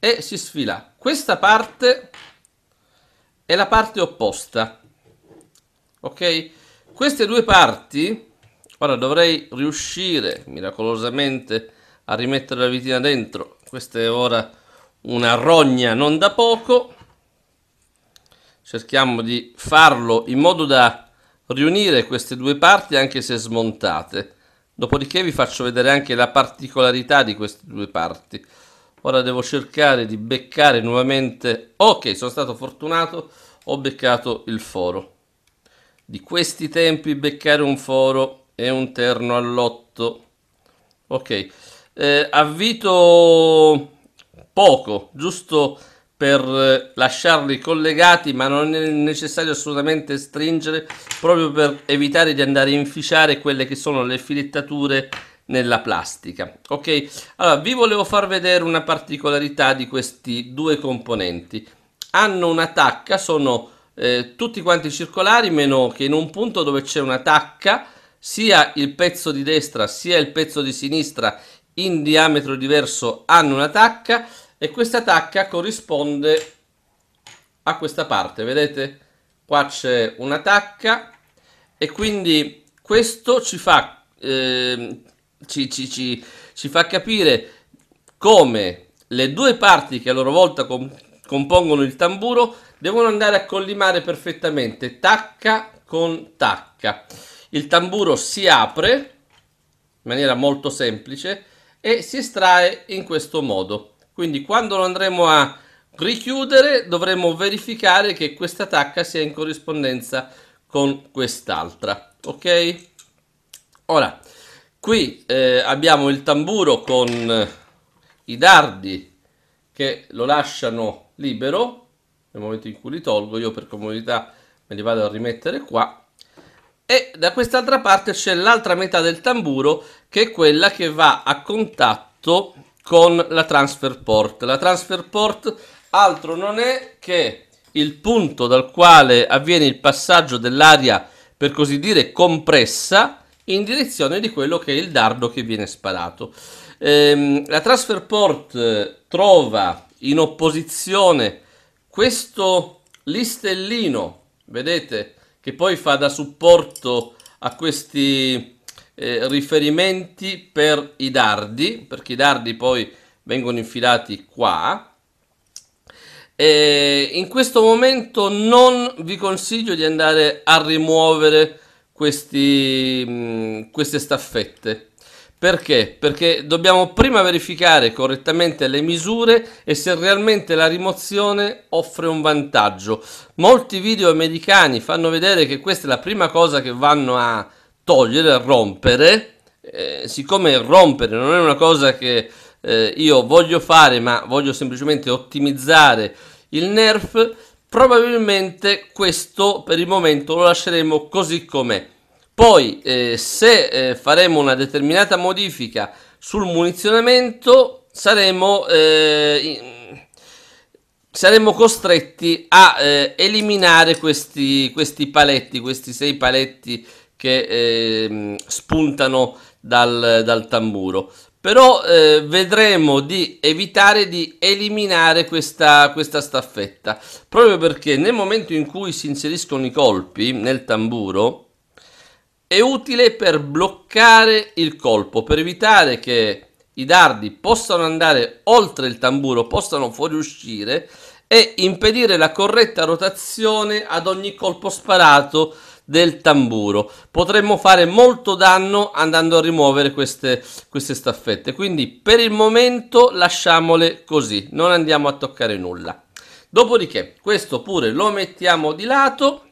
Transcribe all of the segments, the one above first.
e si sfila. Questa parte è la parte opposta, ok? Queste due parti, ora dovrei riuscire miracolosamente a rimettere la vitina dentro, questa è ora una rogna non da poco, cerchiamo di farlo in modo da riunire queste due parti anche se smontate. Dopodiché vi faccio vedere anche la particolarità di queste due parti. Ora devo cercare di beccare nuovamente. Ok, sono stato fortunato, ho beccato il foro. Di questi tempi beccare un foro è un terno all'otto. Ok, eh, avvito poco, giusto per eh, lasciarli collegati, ma non è necessario assolutamente stringere proprio per evitare di andare a inficiare quelle che sono le filettature nella plastica. Ok, allora vi volevo far vedere una particolarità di questi due componenti. Hanno una tacca, sono eh, tutti quanti circolari, meno che in un punto dove c'è una tacca, sia il pezzo di destra sia il pezzo di sinistra in diametro diverso hanno una tacca e questa tacca corrisponde a questa parte, vedete? Qua c'è una tacca e quindi questo ci fa eh, ci, ci, ci, ci fa capire come le due parti che a loro volta com- compongono il tamburo devono andare a collimare perfettamente tacca con tacca. Il tamburo si apre in maniera molto semplice e si estrae in questo modo. Quindi quando lo andremo a richiudere dovremo verificare che questa tacca sia in corrispondenza con quest'altra. Ok? Ora, Qui eh, abbiamo il tamburo con eh, i dardi che lo lasciano libero, nel momento in cui li tolgo, io per comodità me li vado a rimettere qua, e da quest'altra parte c'è l'altra metà del tamburo che è quella che va a contatto con la transfer port. La transfer port altro non è che il punto dal quale avviene il passaggio dell'aria per così dire compressa in direzione di quello che è il dardo che viene sparato. Ehm, la transfer port eh, trova in opposizione questo listellino, vedete, che poi fa da supporto a questi eh, riferimenti per i dardi, perché i dardi poi vengono infilati qua. E eh, in questo momento non vi consiglio di andare a rimuovere questi, mm, queste staffette. Perché? Perché dobbiamo prima verificare correttamente le misure e se realmente la rimozione offre un vantaggio. Molti video americani fanno vedere che questa è la prima cosa che vanno a togliere, a rompere. Eh, siccome rompere non è una cosa che eh, io voglio fare, ma voglio semplicemente ottimizzare il nerf, probabilmente questo per il momento lo lasceremo così com'è. Poi eh, se eh, faremo una determinata modifica sul munizionamento saremo, eh, saremo costretti a eh, eliminare questi, questi, paletti, questi sei paletti che ehm, spuntano dal, dal tamburo però eh, vedremo di evitare di eliminare questa, questa, staffetta proprio perché nel momento in cui si inseriscono i colpi nel tamburo è utile per bloccare il colpo per evitare che i dardi possano andare oltre il tamburo possano fuoriuscire e impedire la corretta rotazione ad ogni colpo sparato del tamburo. Potremmo fare molto danno andando a rimuovere queste, queste staffette, quindi per il momento lasciamole così, non andiamo a toccare nulla. Dopodiché questo pure lo mettiamo di lato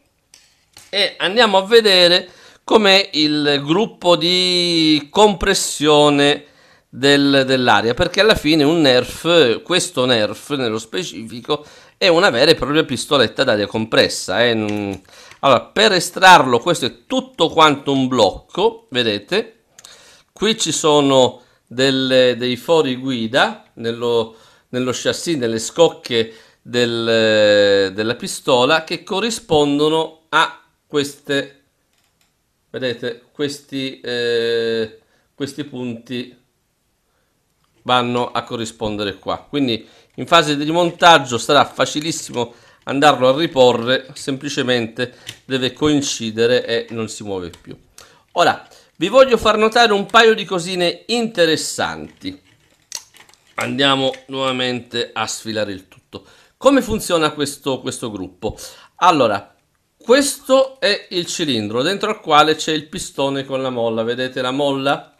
e andiamo a vedere com'è il gruppo di compressione del, dell'aria perché alla fine un nerf questo nerf nello specifico è una vera e propria pistoletta d'aria compressa. Eh. Allora, per estrarlo, questo è tutto quanto un blocco, vedete? Qui ci sono delle, dei fori guida nello, nello chassis, nelle scocche del, della pistola che corrispondono a queste, vedete, questi, eh, questi punti vanno a corrispondere qua quindi in fase di rimontaggio sarà facilissimo andarlo a riporre semplicemente deve coincidere e non si muove più ora vi voglio far notare un paio di cosine interessanti andiamo nuovamente a sfilare il tutto come funziona questo, questo gruppo allora questo è il cilindro dentro al quale c'è il pistone con la molla vedete la molla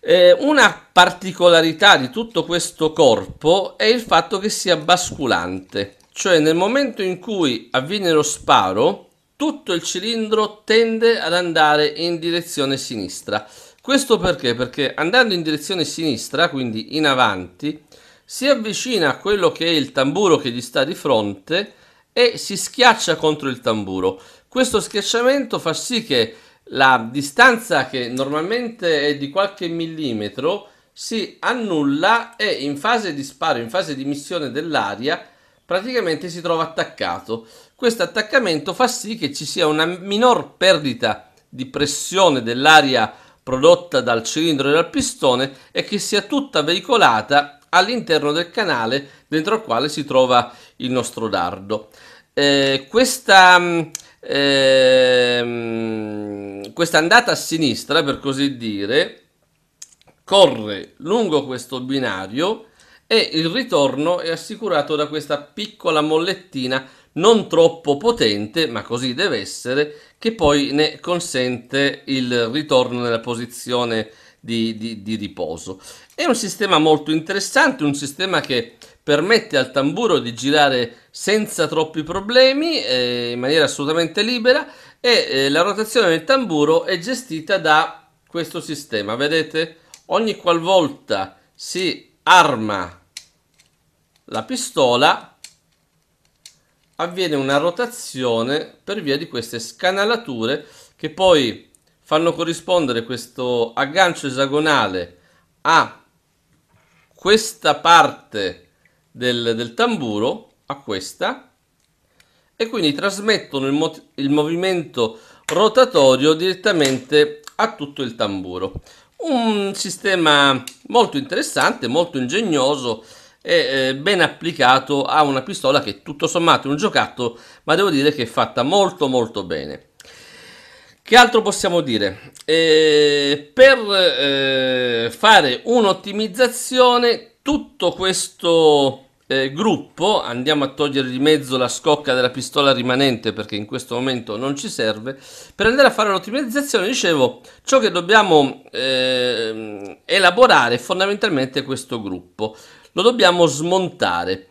eh, una particolarità di tutto questo corpo è il fatto che sia basculante, cioè nel momento in cui avviene lo sparo, tutto il cilindro tende ad andare in direzione sinistra. Questo perché? Perché andando in direzione sinistra, quindi in avanti, si avvicina a quello che è il tamburo che gli sta di fronte e si schiaccia contro il tamburo. Questo schiacciamento fa sì che la distanza che normalmente è di qualche millimetro si annulla e in fase di sparo, in fase di missione dell'aria, praticamente si trova attaccato. Questo attaccamento fa sì che ci sia una minor perdita di pressione dell'aria prodotta dal cilindro e dal pistone e che sia tutta veicolata all'interno del canale dentro il quale si trova il nostro dardo. Eh, questa... Mm, ehm, questa andata a sinistra, per così dire, corre lungo questo binario e il ritorno è assicurato da questa piccola mollettina non troppo potente, ma così deve essere, che poi ne consente il ritorno nella posizione di, di, di riposo. È un sistema molto interessante, un sistema che permette al tamburo di girare senza troppi problemi, eh, in maniera assolutamente libera e eh, la rotazione del tamburo è gestita da questo sistema. Vedete? Ogni qualvolta si arma la pistola avviene una rotazione per via di queste scanalature che poi fanno corrispondere questo aggancio esagonale a questa parte del, del tamburo, a questa, e quindi trasmettono il, mo- il movimento rotatorio direttamente a tutto il tamburo. Un sistema molto interessante, molto ingegnoso e eh, ben applicato a una pistola che tutto sommato è un giocattolo, ma devo dire che è fatta molto molto bene. Che altro possiamo dire? Eh, per eh, fare un'ottimizzazione tutto questo eh, gruppo, andiamo a togliere di mezzo la scocca della pistola rimanente perché in questo momento non ci serve, per andare a fare l'ottimizzazione, dicevo, ciò che dobbiamo eh, elaborare fondamentalmente è questo gruppo, lo dobbiamo smontare.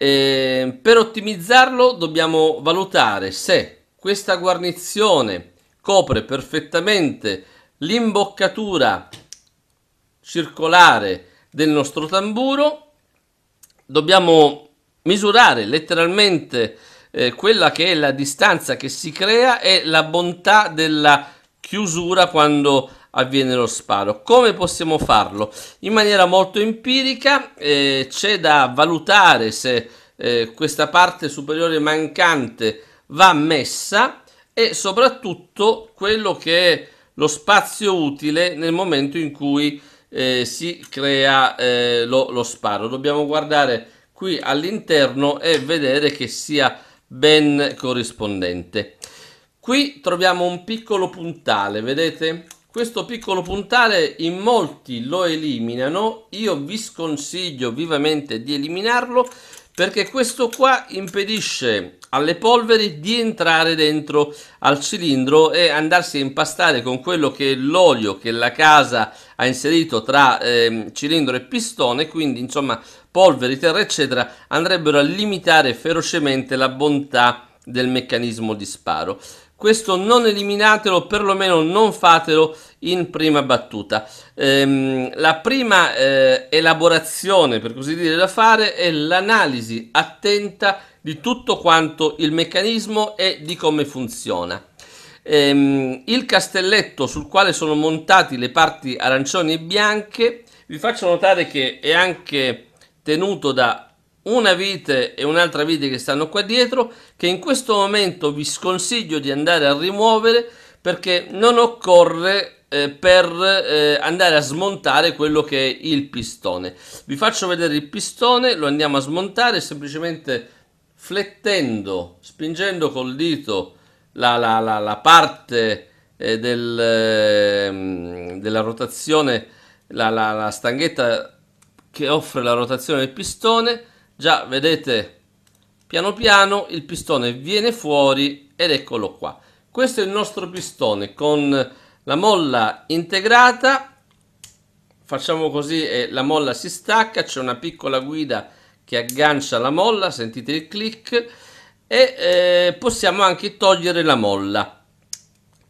Eh, per ottimizzarlo dobbiamo valutare se questa guarnizione copre perfettamente l'imboccatura circolare del nostro tamburo dobbiamo misurare letteralmente eh, quella che è la distanza che si crea e la bontà della chiusura quando avviene lo sparo. Come possiamo farlo? In maniera molto empirica eh, c'è da valutare se eh, questa parte superiore mancante va messa e soprattutto quello che è lo spazio utile nel momento in cui eh, si crea eh, lo, lo, sparo. Dobbiamo guardare qui all'interno e vedere che sia ben corrispondente. Qui troviamo un piccolo puntale, vedete? Questo piccolo puntale in molti lo eliminano, io vi sconsiglio vivamente di eliminarlo perché questo qua impedisce alle polveri di entrare dentro al cilindro e andarsi a impastare con quello che è l'olio che la casa ha inserito tra eh, cilindro e pistone quindi insomma polveri terra eccetera andrebbero a limitare ferocemente la bontà del meccanismo di sparo questo non eliminatelo perlomeno non fatelo in prima battuta ehm, la prima eh, elaborazione per così dire da fare è l'analisi attenta di tutto quanto il meccanismo e di come funziona. Ehm, il castelletto sul quale sono montati le parti arancioni e bianche, vi faccio notare che è anche tenuto da una vite e un'altra vite che stanno qua dietro, che in questo momento vi sconsiglio di andare a rimuovere perché non occorre eh, per eh, andare a smontare quello che è il pistone. Vi faccio vedere il pistone, lo andiamo a smontare semplicemente flettendo, spingendo col dito la, la, la, la parte eh, del, eh, della rotazione, la, stanghetta che offre la rotazione del pistone, già vedete piano piano il pistone viene fuori ed eccolo qua. Questo è il nostro pistone con la molla integrata, facciamo così e la molla si stacca, c'è una piccola guida che aggancia la molla, sentite il click, e eh, possiamo anche togliere la molla.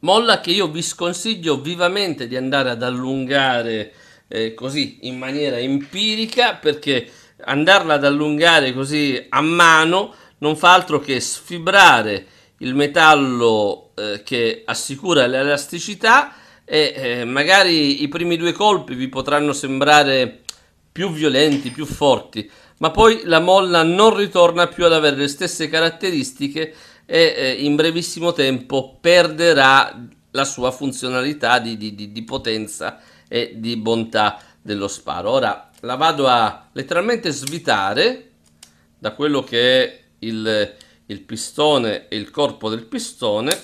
Molla che io vi sconsiglio vivamente di andare ad allungare eh, così in maniera empirica perché andarla ad allungare così a mano non fa altro che sfibrare il metallo eh, che assicura l'elasticità e eh, magari i primi due colpi vi potranno sembrare più violenti, più forti, ma poi la molla non ritorna più ad avere le stesse caratteristiche e eh, in brevissimo tempo perderà la sua funzionalità di, di, di, potenza e di bontà dello sparo. Ora la vado a letteralmente svitare da quello che è il, il pistone e il corpo del pistone.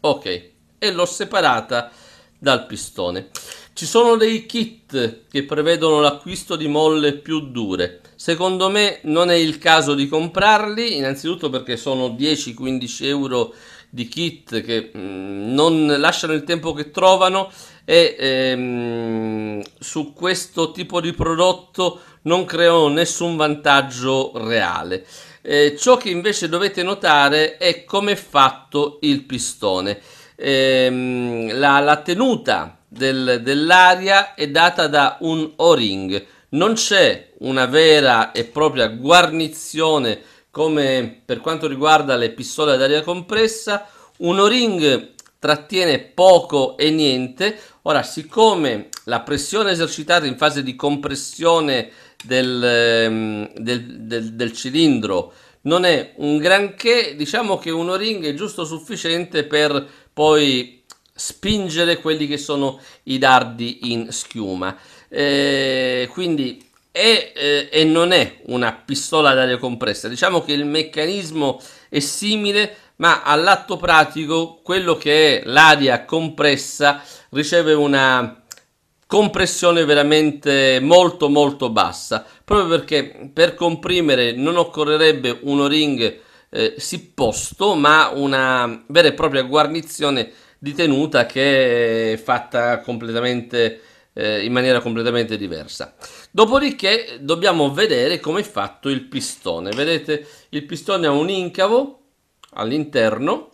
Ok, e l'ho separata dal pistone. Ci sono dei kit che prevedono l'acquisto di molle più dure. Secondo me non è il caso di comprarli, innanzitutto perché sono 10-15 euro di kit che mm, non lasciano il tempo che trovano e ehm, su questo tipo di prodotto non creano nessun vantaggio reale. Eh, ciò che invece dovete notare è come è fatto il pistone. Eh, la, la tenuta del, dell'aria è data da un O-ring. Non c'è una vera e propria guarnizione come per quanto riguarda le pistole ad aria compressa. Un O-ring trattiene poco e niente. Ora, siccome la pressione esercitata in fase di compressione del, ehm, del, del, del cilindro non è un granché, diciamo che un O-ring è giusto sufficiente per poi spingere quelli che sono i dardi in schiuma. Eh, quindi è eh, e non è una pistola d'aria compressa. Diciamo che il meccanismo è simile, ma all'atto pratico quello che è l'aria compressa riceve una compressione veramente molto molto bassa, proprio perché per comprimere non occorrerebbe un o-ring eh, sipposto, ma una vera e propria guarnizione di tenuta che è fatta completamente eh, in maniera completamente diversa. Dopodiché dobbiamo vedere come è fatto il pistone. Vedete, il pistone ha un incavo all'interno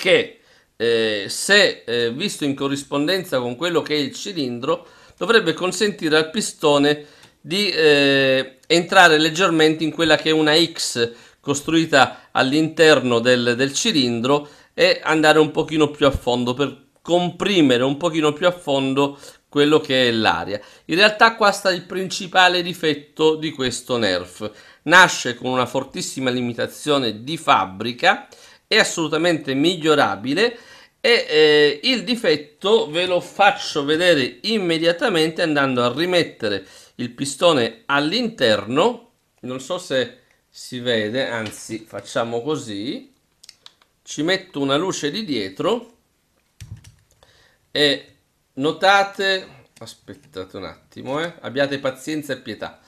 che eh, se eh, visto in corrispondenza con quello che è il cilindro dovrebbe consentire al pistone di eh, entrare leggermente in quella che è una X costruita all'interno del, del cilindro e andare un pochino più a fondo per comprimere un pochino più a fondo quello che è l'aria. In realtà qua sta il principale difetto di questo nerf. Nasce con una fortissima limitazione di fabbrica, è assolutamente migliorabile e eh, il difetto ve lo faccio vedere immediatamente andando a rimettere il pistone all'interno. Non so se si vede, anzi facciamo così ci metto una luce di dietro e notate aspettate un attimo eh, abbiate pazienza e pietà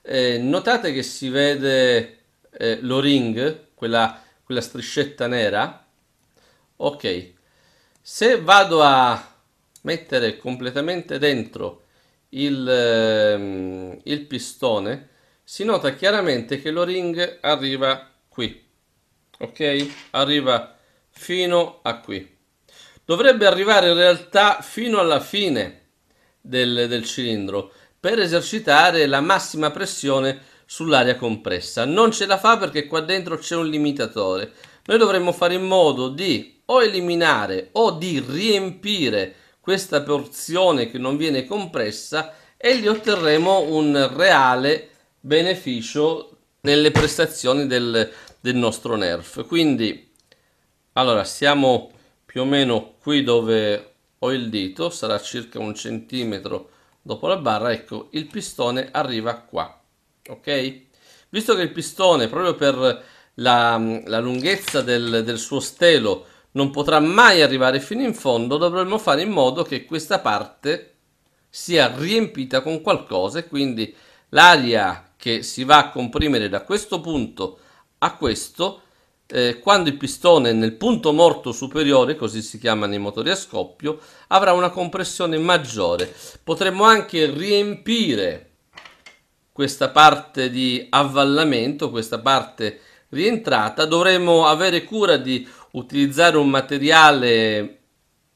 eh, notate che si vede eh, l'o-ring quella, quella striscetta nera ok se vado a mettere completamente dentro il, ehm, il pistone si nota chiaramente che l'o-ring arriva qui ok? Arriva fino a qui. Dovrebbe arrivare in realtà fino alla fine del, del cilindro per esercitare la massima pressione sull'aria compressa. Non ce la fa perché qua dentro c'è un limitatore. Noi dovremmo fare in modo di o eliminare o di riempire questa porzione che non viene compressa e gli otterremo un reale beneficio nelle prestazioni del, del nostro nerf quindi allora siamo più o meno qui dove ho il dito sarà circa un centimetro dopo la barra ecco il pistone arriva qua ok visto che il pistone proprio per la, la lunghezza del, del suo stelo non potrà mai arrivare fino in fondo dovremmo fare in modo che questa parte sia riempita con qualcosa e quindi l'aria che si va a comprimere da questo punto a questo eh, quando il pistone nel punto morto superiore, così si chiama nei motori a scoppio, avrà una compressione maggiore. Potremmo anche riempire questa parte di avvallamento, questa parte rientrata, dovremmo avere cura di utilizzare un materiale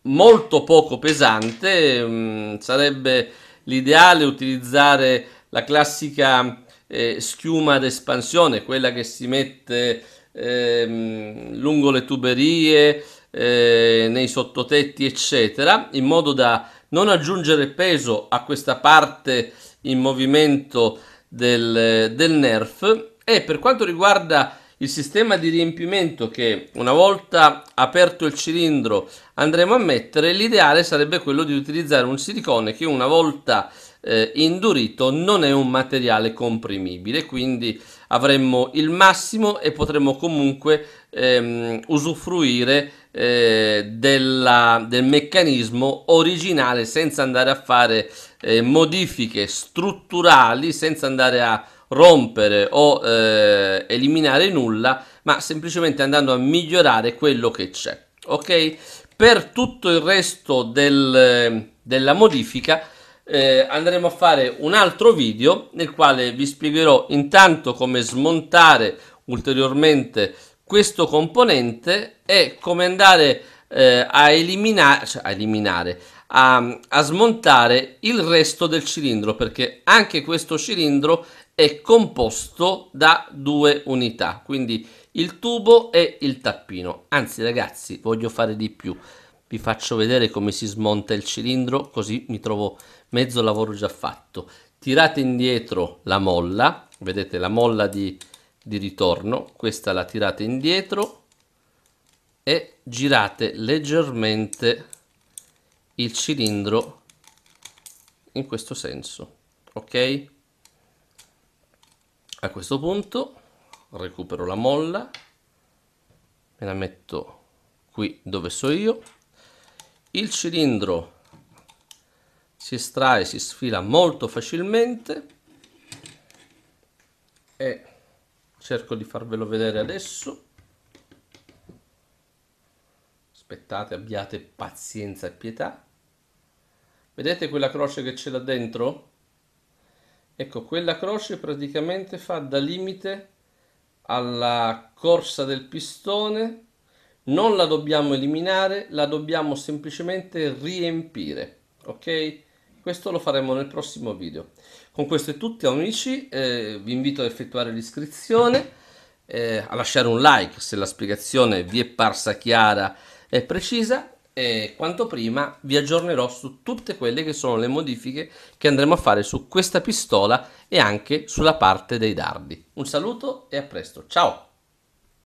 molto poco pesante, mh, mm, sarebbe l'ideale utilizzare la classica eh, schiuma d'espansione, quella che si mette ehm, lungo le tuberie, eh, nei sottotetti, eccetera, in modo da non aggiungere peso a questa parte in movimento del, del nerf. E per quanto riguarda il sistema di riempimento che una volta aperto il cilindro andremo a mettere, l'ideale sarebbe quello di utilizzare un silicone che una volta aperto eh, indurito non è un materiale comprimibile, quindi avremmo il massimo e potremmo comunque ehm, usufruire eh, della, del meccanismo originale senza andare a fare eh, modifiche strutturali, senza andare a rompere o eh, eliminare nulla, ma semplicemente andando a migliorare quello che c'è. Ok? Per tutto il resto del, eh, della modifica eh, andremo a fare un altro video nel quale vi spiegherò intanto come smontare ulteriormente questo componente e come andare eh, a eliminare, cioè a eliminare a, a smontare il resto del cilindro perché anche questo cilindro è composto da due unità quindi il tubo e il tappino anzi ragazzi voglio fare di più vi faccio vedere come si smonta il cilindro così mi trovo mezzo lavoro già fatto. Tirate indietro la molla, vedete la molla di, di ritorno, questa la tirate indietro e girate leggermente il cilindro in questo senso, ok? A questo punto recupero la molla, me la metto qui dove so io, il cilindro si estrae, si sfila molto facilmente e cerco di farvelo vedere adesso aspettate, abbiate pazienza e pietà vedete quella croce che c'è là dentro? ecco, quella croce praticamente fa da limite alla corsa del pistone non la dobbiamo eliminare, la dobbiamo semplicemente riempire, ok? questo lo faremo nel prossimo video con questo è tutto amici eh, vi invito a effettuare l'iscrizione eh, a lasciare un like se la spiegazione vi è parsa chiara e precisa e quanto prima vi aggiornerò su tutte quelle che sono le modifiche che andremo a fare su questa pistola e anche sulla parte dei dardi. Un saluto e a presto, ciao!